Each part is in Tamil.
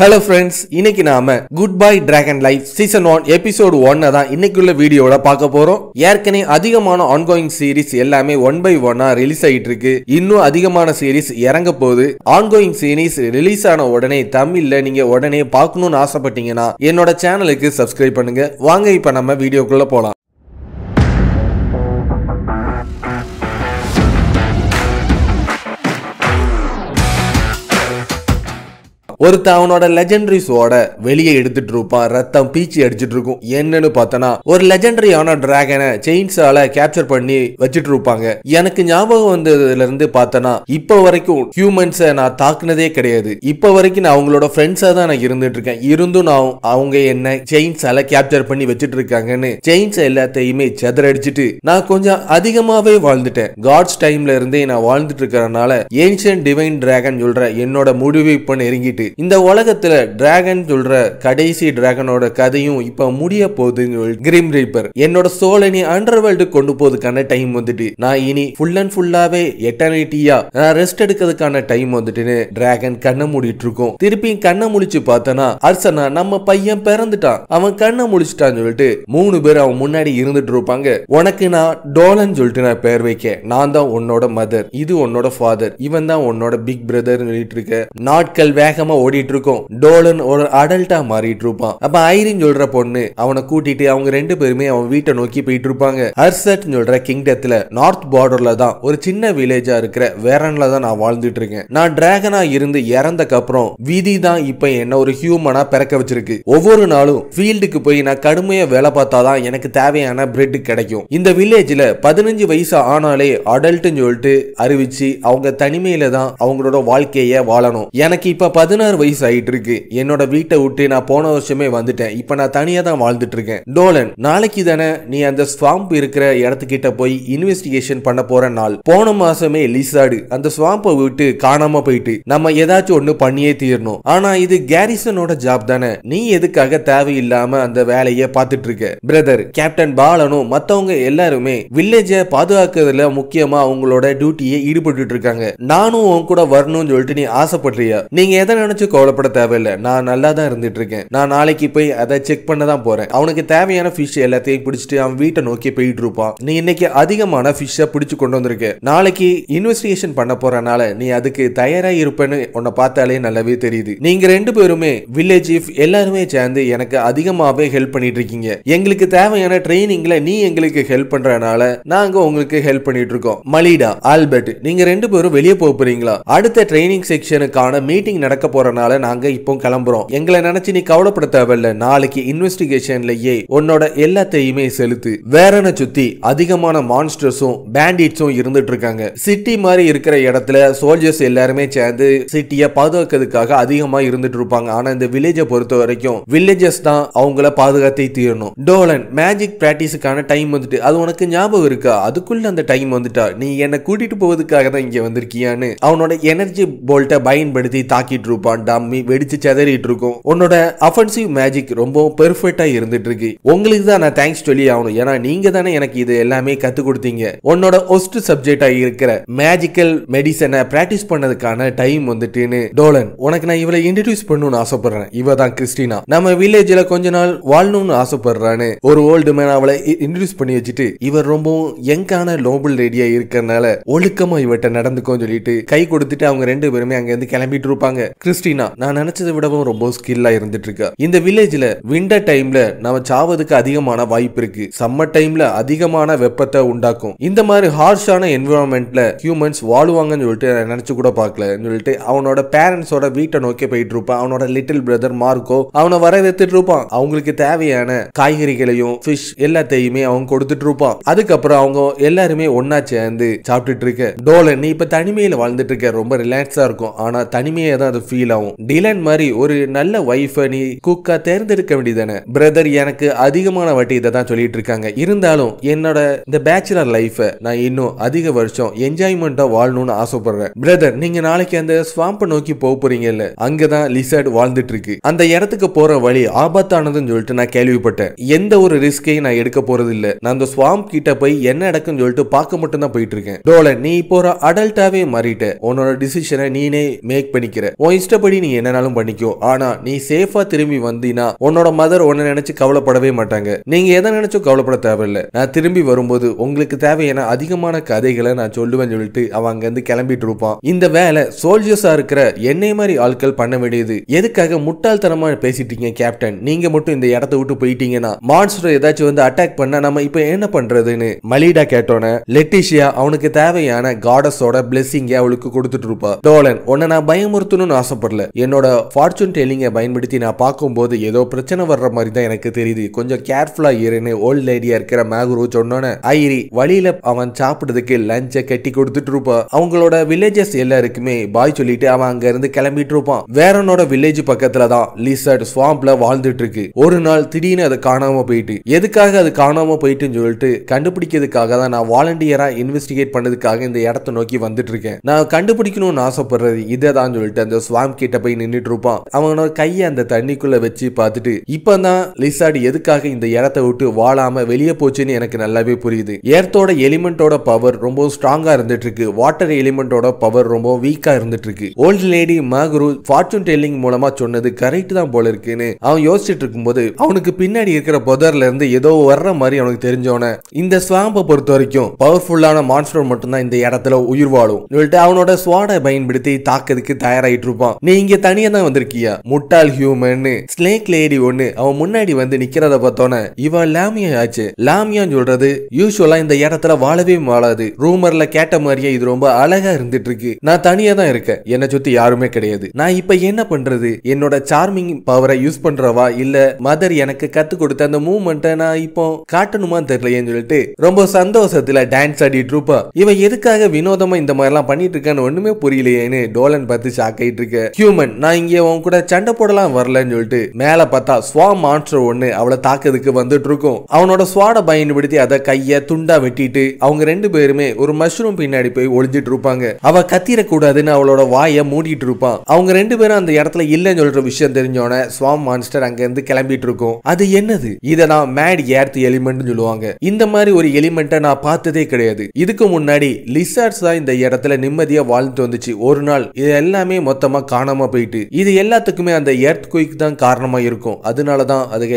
ஹலோ ஃப்ரெண்ட்ஸ் இன்னைக்கு நாம good bye dragon life season one episode ஒன்னை தான் இன்னைக்குள்ள வீடியோட பார்க்க போறோம் ஏற்கனவே அதிகமான ஆன்கோயிங் சீரிஸ் எல்லாமே ஒன் பை ஒன்னா ரிலீஸ் ஆகிட்டு இருக்கு இன்னும் அதிகமான சீரிஸ் இறங்க போகுது ஆன்கோயிங் சீரிஸ் ரிலீஸ் ஆன உடனே தமிழ்ல நீங்க உடனே பார்க்கணும்னு ஆசைப்பட்டீங்கன்னா என்னோட சேனலுக்கு சப்ஸ்கிரைப் பண்ணுங்க வாங்க இப்ப நம்ம வீடியோக்குள்ள போலாம் ஒருத்த அவனோட லெஜண்டரி வெளியே எடுத்துட்டு இருப்பான் ரத்தம் பீச்சி அடிச்சிட்டு இருக்கும் என்னன்னு பார்த்தனா ஒரு லெஜண்டரியான டிராகனை செயின்ஸால கேப்சர் பண்ணி வச்சிட்டு இருப்பாங்க எனக்கு ஞாபகம் வந்ததுல இருந்து பார்த்தனா இப்ப வரைக்கும் ஹியூமன்ஸை நான் தாக்குனதே கிடையாது இப்ப வரைக்கும் நான் அவங்களோட ஃப்ரெண்ட்ஸா தான் நான் இருந்துட்டு இருக்கேன் இருந்தும் நான் அவங்க என்ன செயின்ஸால கேப்சர் பண்ணி வச்சிட்டு இருக்காங்கன்னு செயின்ஸ் எல்லாத்தையுமே செதறடிச்சிட்டு நான் கொஞ்சம் அதிகமாவே வாழ்ந்துட்டேன் காட்ஸ் டைம்ல இருந்தே நான் வாழ்ந்துட்டு இருக்கிறனால ஏன்ஷியன் டிவைன் டிராகன் சொல்ற என்னோட முடிவு இப்ப நெருங்கிட்டு இந்த உலகத்துல டிராகன் சொல்ற கடைசி டிராகனோட கதையும் இப்ப முடிய போகுதுன்னு கிரீம் ரீப்பர் என்னோட சோழனி அண்டர்வேல்டு கொண்டு போதுக்கான டைம் வந்துட்டு நான் இனி ஃபுல் அண்ட் ஃபுல்லாவே எட்டர்னிட்டியா நான் ரெஸ்ட் எடுக்கிறதுக்கான டைம் வந்துட்டுன்னு டிராகன் கண்ணை மூடிட்டு இருக்கும் திருப்பி கண்ணை முழிச்சு பார்த்தனா அர்சனா நம்ம பையன் பிறந்துட்டான் அவன் கண்ணை முழிச்சிட்டான்னு சொல்லிட்டு மூணு பேர் அவன் முன்னாடி இருந்துட்டு இருப்பாங்க உனக்கு நான் டோலன் சொல்லிட்டு நான் பேர் வைக்க நான் தான் உன்னோட மதர் இது உன்னோட ஃபாதர் இவன் தான் உன்னோட பிக் பிரதர் சொல்லிட்டு இருக்க நாட்கள் வேகமா ஓடிட்டு இருக்கும் டோலன் ஒரு அடல்ட்டா மாறிட்டு இருப்பான் அப்ப ஐரின் சொல்ற பொண்ணு அவனை கூட்டிட்டு அவங்க ரெண்டு பேருமே அவன் வீட்டை நோக்கி போயிட்டு இருப்பாங்க அர்சட் சொல்ற கிங்டத்துல நார்த் பார்டர்ல தான் ஒரு சின்ன வில்லேஜா இருக்கிற வேரன்ல தான் நான் வாழ்ந்துட்டு இருக்கேன் நான் டிராகனா இருந்து இறந்தக்கு அப்புறம் விதி தான் இப்ப என்ன ஒரு ஹியூமனா பிறக்க வச்சிருக்கு ஒவ்வொரு நாளும் ஃபீல்டுக்கு போய் நான் கடுமையா வேலை பார்த்தாதான் எனக்கு தேவையான பிரெட் கிடைக்கும் இந்த வில்லேஜ்ல பதினஞ்சு வயசு ஆனாலே அடல்ட்னு சொல்லிட்டு அறிவிச்சு அவங்க தனிமையில தான் அவங்களோட வாழ்க்கையை வாழணும் எனக்கு இப்ப பதினாறு பதினாறு வயசு ஆயிட்டு இருக்கு என்னோட வீட்டை விட்டு நான் போன வருஷமே வந்துட்டேன் இப்போ நான் தனியா தான் வாழ்ந்துட்டு இருக்கேன் டோலன் நாளைக்கு தானே நீ அந்த ஸ்வாம்ப் இருக்கிற இடத்துக்கிட்ட போய் இன்வெஸ்டிகேஷன் பண்ண போற நாள் போன மாசமே லிசாடு அந்த ஸ்வாம்பை விட்டு காணாம போயிட்டு நம்ம ஏதாச்சும் ஒண்ணு பண்ணியே தீரணும் ஆனா இது கேரிசனோட ஜாப் தானே நீ எதுக்காக தேவையில்லாம அந்த வேலையை பார்த்துட்டு இருக்க பிரதர் கேப்டன் பாலனும் மத்தவங்க எல்லாருமே வில்லேஜை பாதுகாக்கிறதுல முக்கியமா அவங்களோட டியூட்டியை ஈடுபட்டு இருக்காங்க நானும் உன் கூட வரணும்னு சொல்லிட்டு நீ ஆசைப்படுறியா நீங்க எதை நினைச்சு நினைச்சு கவலைப்பட தேவையில்லை நான் நல்லா தான் இருந்துட்டு இருக்கேன் நான் நாளைக்கு போய் அதை செக் பண்ண தான் போறேன் அவனுக்கு தேவையான ஃபிஷ் எல்லாத்தையும் பிடிச்சிட்டு அவன் வீட்டை நோக்கி போயிட்டு இருப்பான் நீ இன்னைக்கு அதிகமான ஃபிஷ்ஷை பிடிச்சு கொண்டு வந்திருக்க நாளைக்கு இன்வெஸ்டிகேஷன் பண்ண போறனால நீ அதுக்கு தயாரா இருப்பேன்னு உன்னை பார்த்தாலே நல்லாவே தெரியுது நீங்க ரெண்டு பேருமே வில்லேஜ் எல்லாருமே சேர்ந்து எனக்கு அதிகமாகவே ஹெல்ப் பண்ணிட்டு இருக்கீங்க எங்களுக்கு தேவையான ட்ரைனிங்ல நீ எங்களுக்கு ஹெல்ப் பண்றனால நாங்க உங்களுக்கு ஹெல்ப் பண்ணிட்டு இருக்கோம் மலிடா ஆல்பர்ட் நீங்க ரெண்டு பேரும் வெளியே போக போறீங்களா அடுத்த ட்ரைனிங் செக்ஷனுக்கான மீட்டிங் நடக்க போற போறனால நாங்க இப்போ கிளம்புறோம் எங்களை நினைச்சு நீ கவலைப்பட தேவையில்ல நாளைக்கு இன்வெஸ்டிகேஷன்லயே உன்னோட எல்லாத்தையுமே செலுத்து வேறனை சுத்தி அதிகமான மான்ஸ்டர்ஸும் பேண்டிட்ஸும் இருந்துட்டு இருக்காங்க சிட்டி மாதிரி இருக்கிற இடத்துல சோல்ஜர்ஸ் எல்லாருமே சேர்ந்து சிட்டிய பாதுகாக்கிறதுக்காக அதிகமா இருந்துட்டு இருப்பாங்க ஆனா இந்த வில்லேஜை பொறுத்த வரைக்கும் வில்லேஜஸ் தான் அவங்கள பாதுகாத்தே தீரணும் டோலன் மேஜிக் பிராக்டிஸுக்கான டைம் வந்துட்டு அது உனக்கு ஞாபகம் இருக்கா அதுக்குள்ள அந்த டைம் வந்துட்டா நீ என்னை கூட்டிட்டு போவதுக்காக தான் இங்க வந்திருக்கியான்னு அவனோட எனர்ஜி போல்ட்டை பயன்படுத்தி தாக்கிட்டு இருப்பான் வான் டம்மி வெடிச்சு சிதறிட்டு இருக்கும் உன்னோட அஃபென்சிவ் மேஜிக் ரொம்ப பெர்ஃபெக்டா இருந்துட்டு இருக்கு உங்களுக்கு தான் நான் தேங்க்ஸ் சொல்லி ஆகணும் ஏன்னா நீங்க தானே எனக்கு இது எல்லாமே கத்து கொடுத்தீங்க உன்னோட ஒஸ்ட் சப்ஜெக்டா இருக்கிற மேஜிக்கல் மெடிசனை பிராக்டிஸ் பண்ணதுக்கான டைம் வந்துட்டுன்னு டோலன் உனக்கு நான் இவளை இன்ட்ரடியூஸ் பண்ணணும்னு ஆசைப்படுறேன் இவ தான் கிறிஸ்டினா நம்ம வில்லேஜ்ல கொஞ்ச நாள் வாழணும்னு ஆசைப்படுறான்னு ஒரு ஓல்டு மேன் அவளை இன்ட்ரடியூஸ் பண்ணி வச்சுட்டு இவர் ரொம்பவும் யங்கான லோபல் ரெடியா இருக்கிறனால ஒழுக்கமா இவட்ட நடந்துக்கும் சொல்லிட்டு கை கொடுத்துட்டு அவங்க ரெண்டு பேருமே அங்க இருந்து கிளம்பிட்டு இருப்பாங்க கிறிஸ் கிறிஸ்டினா நான் நினைச்சதை விடவும் ரொம்ப ஸ்கில்லா இருந்துட்டு இருக்கா இந்த வில்லேஜ்ல விண்டர் டைம்ல நம்ம சாவதுக்கு அதிகமான வாய்ப்பு இருக்கு சம்மர் டைம்ல அதிகமான வெப்பத்தை உண்டாக்கும் இந்த மாதிரி ஹார்ஷான என்விரான்மெண்ட்ல ஹியூமன்ஸ் வாழுவாங்கன்னு சொல்லிட்டு நினைச்சு கூட பார்க்கலன்னு சொல்லிட்டு அவனோட பேரண்ட்ஸோட வீட்டை நோக்கி போயிட்டு இருப்பான் அவனோட லிட்டில் பிரதர் மார்க்கோ அவனை வரவேத்துட்டு இருப்பான் அவங்களுக்கு தேவையான காய்கறிகளையும் ஃபிஷ் எல்லாத்தையுமே அவங்க கொடுத்துட்டு இருப்பான் அதுக்கப்புறம் அவங்க எல்லாருமே ஒன்னா சேர்ந்து சாப்பிட்டுட்டு இருக்க டோலன் நீ இப்ப தனிமையில வாழ்ந்துட்டு இருக்க ரொம்ப ரிலாக்ஸா இருக்கும் ஆனா தனிமையை தான் அது ஃபீல் ஃபீல் ஆகும் டிலன் மாதிரி ஒரு நல்ல ஒய்ஃபை நீ குக்கா தேர்ந்தெடுக்க வேண்டியதானே பிரதர் எனக்கு அதிகமான வட்டியை இதை தான் சொல்லிட்டு இருக்காங்க இருந்தாலும் என்னோட இந்த பேச்சுலர் லைஃபை நான் இன்னும் அதிக வருஷம் என்ஜாய்மெண்ட்டாக வாழணும்னு ஆசைப்படுறேன் பிரதர் நீங்க நாளைக்கு அந்த ஸ்வாம்பை நோக்கி போக போறீங்கல்ல அங்கதான் லிசர்ட் வாழ்ந்துட்டு இருக்கு அந்த இடத்துக்கு போற வழி ஆபத்தானதுன்னு சொல்லிட்டு நான் கேள்விப்பட்டேன் எந்த ஒரு ரிஸ்கையும் நான் எடுக்க போறது இல்ல நான் அந்த ஸ்வாம்ப் கிட்ட போய் என்ன நடக்கும்னு சொல்லிட்டு பார்க்க மட்டும் தான் போயிட்டு இருக்கேன் டோலன் நீ இப்போ ஒரு அடல்ட்டாவே மாறிட்ட உன்னோட டிசிஷனை நீனே மேக் பண்ணிக்கிற உன் இஷ்ட மற்றபடி நீ என்னனாலும் பண்ணிக்கோ ஆனா நீ சேஃபா திரும்பி வந்தீனா உன்னோட மதர் உன்னை நினைச்சு கவலைப்படவே மாட்டாங்க நீங்க எதை நினைச்சோ கவலைப்பட தேவையில்லை நான் திரும்பி வரும்போது உங்களுக்கு தேவையான அதிகமான கதைகளை நான் சொல்லுவேன் சொல்லிட்டு அவன் அங்கிருந்து கிளம்பிட்டு இருப்பான் இந்த வேலை சோல்ஜர்ஸா இருக்கிற என்னை மாதிரி ஆட்கள் பண்ண வேண்டியது எதுக்காக முட்டாள்தனமா பேசிட்டீங்க கேப்டன் நீங்க மட்டும் இந்த இடத்த விட்டு போயிட்டீங்கன்னா மான்ஸ்டர் ஏதாச்சும் வந்து அட்டாக் பண்ணா நம்ம இப்ப என்ன பண்றதுன்னு மலிடா கேட்டோன்னே லெட்டிஷியா அவனுக்கு தேவையான காடஸோட பிளெஸிங்க அவளுக்கு கொடுத்துட்டு இருப்பா டோலன் உன்னை நான் பயமுறுத்தணும்னு ஆசைப்படுறேன் வரல என்னோட ஃபார்ச்சூன் டெய்லிங்கை பயன்படுத்தி நான் பார்க்கும்போது ஏதோ பிரச்சனை வர்ற மாதிரி தான் எனக்கு தெரியுது கொஞ்சம் கேர்ஃபுல்லாக இருன்னு ஓல்டு லேடியா இருக்கிற மேகுரு சொன்னோன்னே ஐரி வழியில அவன் சாப்பிடுறதுக்கு லஞ்சை கட்டி கொடுத்துட்டு இருப்பான் அவங்களோட வில்லேஜஸ் எல்லாருக்குமே பாய் சொல்லிட்டு அவன் அங்கேருந்து கிளம்பிட்டு இருப்பான் வேறனோட வில்லேஜ் பக்கத்தில் தான் லிசர்ட் ஸ்வாம்ப்ல வாழ்ந்துட்டு இருக்கு ஒரு நாள் திடீர்னு அது காணாமல் போயிட்டு எதுக்காக அது காணாமல் போயிட்டுன்னு சொல்லிட்டு கண்டுபிடிக்கிறதுக்காக தான் நான் வாலண்டியராக இன்வெஸ்டிகேட் பண்ணதுக்காக இந்த இடத்த நோக்கி வந்துட்டு இருக்கேன் நான் கண்டுபிடிக்கணும்னு ஆசைப்படுறது இதை தான் சொல்லிட்டு அந்த ஸ்வாம்ப் கிட்ட போய் நின்றுட்டு இருப்பான் அவனோட கையை அந்த தண்ணிக்குள்ள வச்சு பார்த்துட்டு இப்பதான் லிசாடி எதுக்காக இந்த இடத்த விட்டு வாழாம வெளியே போச்சுன்னு எனக்கு நல்லாவே புரியுது ஏர்த்தோட எலிமெண்டோட பவர் ரொம்ப ஸ்ட்ராங்கா இருந்துட்டு இருக்கு வாட்டர் எலிமெண்டோட பவர் ரொம்ப வீக்கா இருந்துட்டு இருக்கு ஓல்டு லேடி மகரு ஃபார்ச்சூன் டெல்லிங் மூலமா சொன்னது கரெக்ட் தான் போல இருக்குன்னு அவன் யோசிச்சுட்டு இருக்கும்போது அவனுக்கு பின்னாடி இருக்கிற புதர்ல இருந்து ஏதோ வர்ற மாதிரி அவனுக்கு தெரிஞ்சவன இந்த ஸ்வாம்பை பொறுத்த வரைக்கும் பவர்ஃபுல்லான மான்ஸ்டர் மட்டும்தான் இந்த இடத்துல உயிர் வாழும் அவனோட சுவாடை பயன்படுத்தி தாக்கிறதுக்கு தயாராகிட்டு இருப்பான் நீ இங்க தனியா தான் வந்திருக்கியா முட்டாள் ஹியூமன் ஸ்னேக் லேடி ஒண்ணு அவன் முன்னாடி வந்து நிக்கிறத பார்த்தோன்னே இவன் லாமியா ஆச்சு லாமியான்னு சொல்றது யூஸ்வலா இந்த இடத்துல வாழவே வாழாது ரூமர்ல கேட்ட மாதிரியே இது ரொம்ப அழகா இருந்துட்டு இருக்கு நான் தனியா தான் இருக்கேன் என்னை சுத்தி யாருமே கிடையாது நான் இப்ப என்ன பண்றது என்னோட சார்மிங் பவரை யூஸ் பண்றவா இல்ல மதர் எனக்கு கத்து கொடுத்த அந்த மூமெண்ட்டை நான் இப்போ காட்டணுமா தெரியலையேன்னு சொல்லிட்டு ரொம்ப சந்தோஷத்துல டான்ஸ் ஆடிட்டு இருப்பா இவன் எதுக்காக வினோதமா இந்த மாதிரிலாம் பண்ணிட்டு இருக்கான்னு ஒண்ணுமே புரியலையேன்னு டோலன் பார்த்து ஷாக் ஆயிட்டு இருக்க ஹியூமன் நான் இங்கே உன் கூட சண்டை போடலாம் வரலன்னு சொல்லிட்டு மேல பார்த்தா ஸ்வா மான்ஸ்டர் ஒன்னு அவளை தாக்குறதுக்கு வந்துட்டு இருக்கும் அவனோட ஸ்வாட பயன்படுத்தி அதை கைய துண்டா வெட்டிட்டு அவங்க ரெண்டு பேருமே ஒரு மஷ்ரூம் பின்னாடி போய் ஒளிஞ்சிட்டு இருப்பாங்க அவ கத்திர கூடாதுன்னு அவளோட வாய மூடிட்டு இருப்பான் அவங்க ரெண்டு பேரும் அந்த இடத்துல இல்லைன்னு சொல்ற விஷயம் தெரிஞ்சோடனே ஸ்வாம் மான்ஸ்டர் அங்க இருந்து கிளம்பிட்டு இருக்கும் அது என்னது இதை நான் மேட் ஏர்த் எலிமெண்ட் சொல்லுவாங்க இந்த மாதிரி ஒரு எலிமெண்ட்டை நான் பார்த்ததே கிடையாது இதுக்கு முன்னாடி லிசார்ட்ஸ் தான் இந்த இடத்துல நிம்மதியா வாழ்ந்து வந்துச்சு ஒரு நாள் இது எல்லாமே மொத்தமா காணாம போயிட்டு இது எல்லாத்துக்குமே அந்த எர்த் குயிக் தான் காரணமா இருக்கும் அதனால தான் அதுக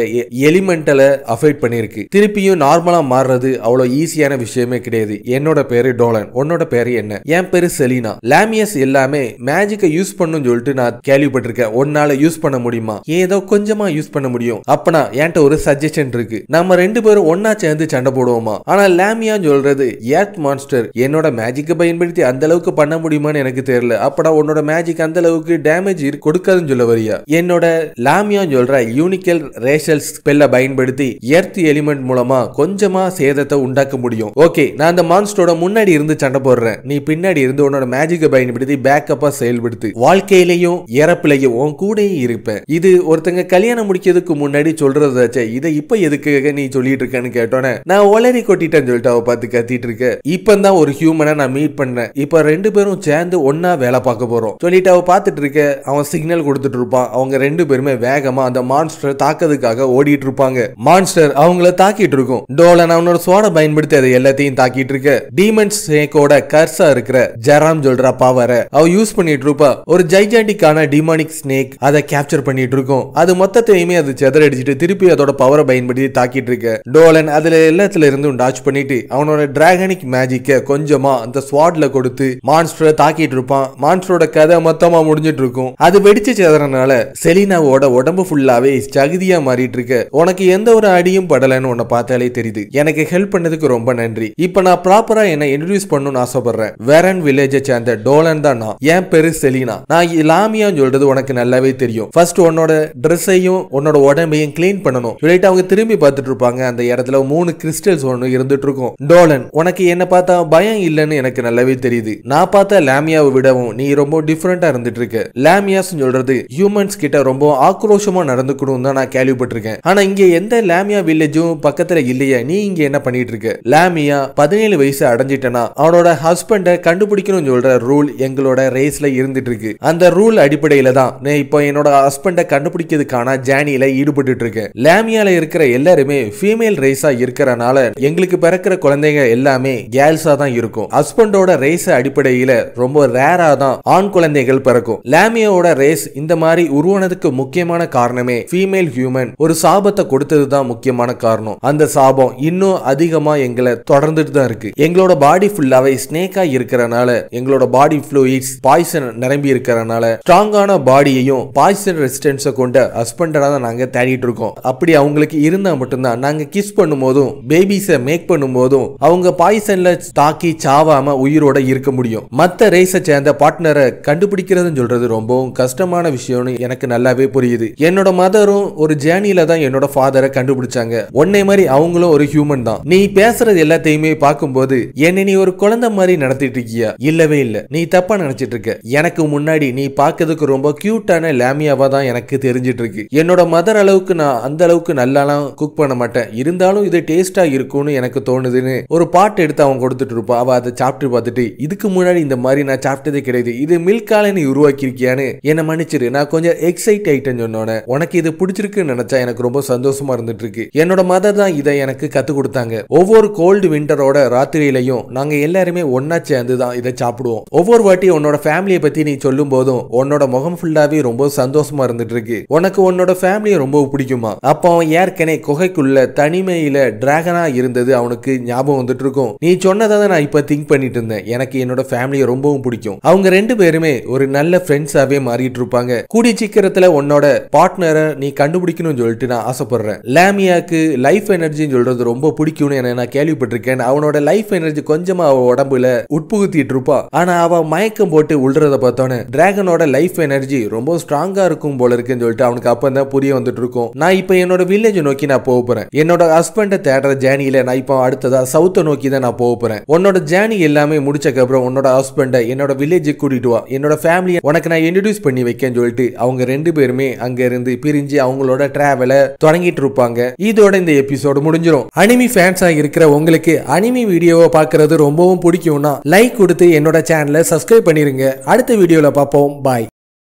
எலிமெண்டலை அஃபெக்ட் பண்ணியிருக்கு திருப்பியும் நார்மலா மாறுறது அவ்வளோ ஈஸியான விஷயமே கிடையாது என்னோட பேரு டோலன் உன்னோட பேரு என்ன என் பேரு செலினா லாமியஸ் எல்லாமே மேஜிக்கை யூஸ் பண்ணும் சொல்லிட்டு நான் கேள்விப்பட்டிருக்கேன் உன்னால யூஸ் பண்ண முடியுமா ஏதோ கொஞ்சமா யூஸ் பண்ண முடியும் அப்பனா என்கிட்ட ஒரு சஜஷன் இருக்கு நம்ம ரெண்டு பேரும் ஒன்னா சேர்ந்து சண்டை போடுவோமா ஆனா லாமியா சொல்றது எர்த் மான்ஸ்டர் என்னோட மேஜிக்கை பயன்படுத்தி அந்த அளவுக்கு பண்ண முடியுமான்னு எனக்கு தெரியல அப்படா உன்னோட மேஜிக் அந்த அளவுக்கு உங்களுக்கு டேமேஜ் கொடுக்காதுன்னு சொல்ல வரியா என்னோட லாமியா சொல்ற யூனிக்கல் ரேஷல் ஸ்பெல்ல பயன்படுத்தி எர்த் எலிமெண்ட் மூலமா கொஞ்சமா சேதத்தை உண்டாக்க முடியும் ஓகே நான் அந்த மான்ஸ்டரோட முன்னாடி இருந்து சண்டை போடுறேன் நீ பின்னாடி இருந்து உன்னோட மேஜிக்கை பயன்படுத்தி பேக்கப்பா செயல்படுத்து வாழ்க்கையிலையும் இறப்புலையும் உன் கூடயும் இருப்பேன் இது ஒருத்தங்க கல்யாணம் முடிக்கிறதுக்கு முன்னாடி சொல்றதாச்சே இதை இப்ப எதுக்கு நீ சொல்லிட்டு இருக்கேன்னு கேட்டோன்னே நான் ஒளரி கொட்டிட்டேன்னு சொல்லிட்டு அவ பார்த்து கத்திட்டு இருக்க இப்ப தான் ஒரு ஹியூமனை நான் மீட் பண்ணேன் இப்ப ரெண்டு பேரும் சேர்ந்து ஒன்னா வேலை பார்க்க போறோம் சொல்லிட்டு அவ பார்த்துட்டு இருக்க அவன் சிக்னல் கொடுத்துட்டு இருப்பான் அவங்க ரெண்டு பேருமே வேகமா அந்த மான்ஸ்டர் தாக்கிறதுக்காக ஓடிட்டு இருப்பாங்க மான்ஸ்டர் அவங்கள தாக்கிட்டு இருக்கும் டோலன் அவனோட சுவாட பயன்படுத்தி அதை எல்லாத்தையும் தாக்கிட்டு இருக்க டீமன் ஸ்னேக்கோட கர்சா இருக்கிற ஜெராம் ஜோல்ரா பவரை அவ யூஸ் பண்ணிட்டு இருப்பா ஒரு ஜைஜாண்டிக்கான டிமானிக் ஸ்னேக் அதை கேப்சர் பண்ணிட்டு இருக்கும் அது மொத்தத்தையுமே அது செதறடிச்சிட்டு திருப்பி அதோட பவரை பயன்படுத்தி தாக்கிட்டு இருக்க டோலன் அதுல எல்லாத்துல இருந்தும் டாச் பண்ணிட்டு அவனோட டிராகனிக் மேஜிக்க கொஞ்சமா அந்த ஸ்வாட்ல கொடுத்து மான்ஸ்டரை தாக்கிட்டு இருப்பான் மான்ஸ்டரோட கதை மொத்தமா முடிஞ்சு வந்துட்டு இருக்கும் அது வெடிச்சு செதறனால செலினாவோட உடம்பு ஃபுல்லாவே சகுதியா மாறிட்டு இருக்க உனக்கு எந்த ஒரு அடியும் படலன்னு உன்னை பார்த்தாலே தெரியுது எனக்கு ஹெல்ப் பண்ணதுக்கு ரொம்ப நன்றி இப்ப நான் ப்ராப்பரா என்ன இன்ட்ரடியூஸ் பண்ணணும்னு ஆசைப்படுறேன் வேரன் வில்லேஜை சேர்ந்த டோலன் தான் நான் என் பேரு செலினா நான் லாமியான்னு சொல்றது உனக்கு நல்லாவே தெரியும் ஃபர்ஸ்ட் உன்னோட ட்ரெஸ்ஸையும் உன்னோட உடம்பையும் கிளீன் பண்ணணும் சொல்லிட்டு அவங்க திரும்பி பார்த்துட்டு இருப்பாங்க அந்த இடத்துல மூணு கிறிஸ்டல்ஸ் ஒன்று இருந்துட்டு இருக்கும் டோலன் உனக்கு என்ன பார்த்தா பயம் இல்லைன்னு எனக்கு நல்லாவே தெரியுது நான் பார்த்தா லாமியாவை விடவும் நீ ரொம்ப டிஃப்ரெண்டா இருந்துட்டு இருக்க லாமியாஸ் சொல்றது ஹியூமன்ஸ் கிட்ட ரொம்ப ஆக்ரோஷமா நடந்துக்கணும் தான் நான் கேள்விப்பட்டிருக்கேன் ஆனா இங்க எந்த லேமியா வில்லேஜும் பக்கத்துல இல்லையா நீ இங்க என்ன பண்ணிட்டு இருக்க லாமியா பதினேழு வயசு அடைஞ்சிட்டனா அவனோட ஹஸ்பண்டை கண்டுபிடிக்கணும்னு சொல்ற ரூல் எங்களோட ரேஸ்ல இருந்துட்டு இருக்கு அந்த ரூல் அடிப்படையில தான் நான் இப்போ என்னோட ஹஸ்பண்டை கண்டுபிடிக்கிறதுக்கான ஜேனியில ஈடுபட்டு இருக்கேன் லேமியால இருக்கிற எல்லாருமே ஃபீமேல் ரேஸா இருக்கிறனால எங்களுக்கு பிறக்கிற குழந்தைங்க எல்லாமே கேர்ள்ஸா தான் இருக்கும் ஹஸ்பண்டோட ரேஸ் அடிப்படையில ரொம்ப ரேரா தான் ஆண் குழந்தைகள் பிறக்கும் லேமியோட ரேஸ் இந்த மாதிரி உருவானதுக்கு முக்கியமான காரணமே ஃபீமேல் ஹியூமன் ஒரு சாபத்தை கொடுத்தது தான் முக்கியமான காரணம் அந்த சாபம் இன்னும் அதிகமா எங்களை தொடர்ந்துட்டு தான் இருக்கு எங்களோட பாடி ஃபுல்லாவே ஸ்னேக்கா இருக்கிறனால எங்களோட பாடி ஃப்ளூயிட்ஸ் பாய்சன் நிரம்பி இருக்கிறனால ஸ்ட்ராங்கான பாடியையும் பாய்சன் ரெசிஸ்டன்ஸை கொண்ட ஹஸ்பண்டடா தான் நாங்க தேடிட்டு இருக்கோம் அப்படி அவங்களுக்கு இருந்தா மட்டும்தான் நாங்க கிஸ் பண்ணும்போதும் பேபிஸை மேக் பண்ணும்போதும் அவங்க பாய்சன்ல தாக்கி சாவாம உயிரோட இருக்க முடியும் மத்த ரேஸை சேர்ந்த பார்ட்னரை கண்டுபிடிக்கிறதுன்னு சொல்றது பண்ணுறது ரொம்பவும் கஷ்டமான விஷயம்னு எனக்கு நல்லாவே புரியுது என்னோட மதரும் ஒரு ஜேர்னில தான் என்னோட ஃபாதரை கண்டுபிடிச்சாங்க ஒன்னே மாதிரி அவங்களும் ஒரு ஹியூமன் தான் நீ பேசுறது எல்லாத்தையுமே பார்க்கும்போது என்ன நீ ஒரு குழந்தை மாதிரி நடத்திட்டு இருக்கியா இல்லவே இல்ல நீ தப்பா நினைச்சிட்டு இருக்க எனக்கு முன்னாடி நீ பார்க்கறதுக்கு ரொம்ப கியூட்டான லேமியாவா தான் எனக்கு தெரிஞ்சிட்டு இருக்கு என்னோட மதர் அளவுக்கு நான் அந்த அளவுக்கு நல்லாலாம் குக் பண்ண மாட்டேன் இருந்தாலும் இது டேஸ்டா இருக்கும்னு எனக்கு தோணுதுன்னு ஒரு பாட்டு எடுத்து அவன் கொடுத்துட்டு இருப்பா அவ அதை சாப்பிட்டு பார்த்துட்டு இதுக்கு முன்னாடி இந்த மாதிரி நான் சாப்பிட்டதே கிடையாது இது மில்காலனி உருவாக்கி போக்கிருக்கியான்னு என்னை மன்னிச்சிரு நான் கொஞ்சம் எக்ஸைட் ஆயிட்டேன்னு சொன்னோன்னே உனக்கு இது பிடிச்சிருக்குன்னு நினைச்சா எனக்கு ரொம்ப சந்தோஷமா இருந்துட்டு இருக்கு என்னோட மதர் தான் இதை எனக்கு கத்து கொடுத்தாங்க ஒவ்வொரு கோல்டு விண்டரோட ராத்திரியிலையும் நாங்க எல்லாருமே ஒன்னா சேர்ந்து தான் இதை சாப்பிடுவோம் ஒவ்வொரு வாட்டி உன்னோட ஃபேமிலியை பத்தி நீ சொல்லும் போதும் உன்னோட முகம் ஃபுல்லாவே ரொம்ப சந்தோஷமா இருந்துட்டு இருக்கு உனக்கு உன்னோட ஃபேமிலியை ரொம்ப பிடிக்குமா அப்போ அவன் ஏற்கனவே குகைக்குள்ள தனிமையில டிராகனா இருந்தது அவனுக்கு ஞாபகம் வந்துட்டு இருக்கும் நீ சொன்னதை நான் இப்ப திங்க் பண்ணிட்டு இருந்தேன் எனக்கு என்னோட ஃபேமிலியை ரொம்பவும் பிடிக்கும் அவங்க ரெண்டு பேருமே ஒரு நல்ல ஃப்ரெண்ட்ஸாவே மாறிட்டு இருப்பாங்க கூடிய சீக்கிரத்துல உன்னோட பார்ட்னரை நீ கண்டுபிடிக்கணும்னு சொல்லிட்டு நான் ஆசைப்படுறேன் லேமியாக்கு லைஃப் எனர்ஜின்னு சொல்றது ரொம்ப பிடிக்கும்னு என நான் கேள்விப்பட்டிருக்கேன் அவனோட லைஃப் எனர்ஜி கொஞ்சமா அவ உடம்புல உட்புகுத்திட்டு இருப்பா ஆனா அவ மயக்கம் போட்டு உள்றத பார்த்தோன்னு டிராகனோட லைஃப் எனர்ஜி ரொம்ப ஸ்ட்ராங்கா இருக்கும் போல இருக்குன்னு சொல்லிட்டு அவனுக்கு அப்ப தான் புரிய வந்துட்டு இருக்கும் நான் இப்ப என்னோட வில்லேஜ் நோக்கி நான் போக போறேன் என்னோட ஹஸ்பண்ட தேடுற ஜேர்னியில நான் இப்போ அடுத்ததா சவுத்தை நோக்கி தான் நான் போக போறேன் உன்னோட ஜேர்னி எல்லாமே முடிச்சக்கப்புறம் உன்னோட ஹஸ்பண்ட என்னோட வில்லேஜுக்கு கூட்டிட்டு வா என்னோட ஃபேமிலி உனக்கு உனக்கு நான் இன்ட்ரடியூஸ் பண்ணி வைக்கேன்னு சொல்லிட்டு அவங்க ரெண்டு பேருமே இருந்து பிரிஞ்சு அவங்களோட டிராவலை தொடங்கிட்டு இருப்பாங்க இதோட இந்த எபிசோடு முடிஞ்சிடும் அனிமி ஃபேன்ஸாக இருக்கிற உங்களுக்கு அனிமி வீடியோவை பார்க்கறது ரொம்பவும் பிடிக்கும்னா லைக் கொடுத்து என்னோட சேனலை சப்ஸ்கிரைப் பண்ணிருங்க அடுத்த வீடியோவில் பார்ப்போம் பாய்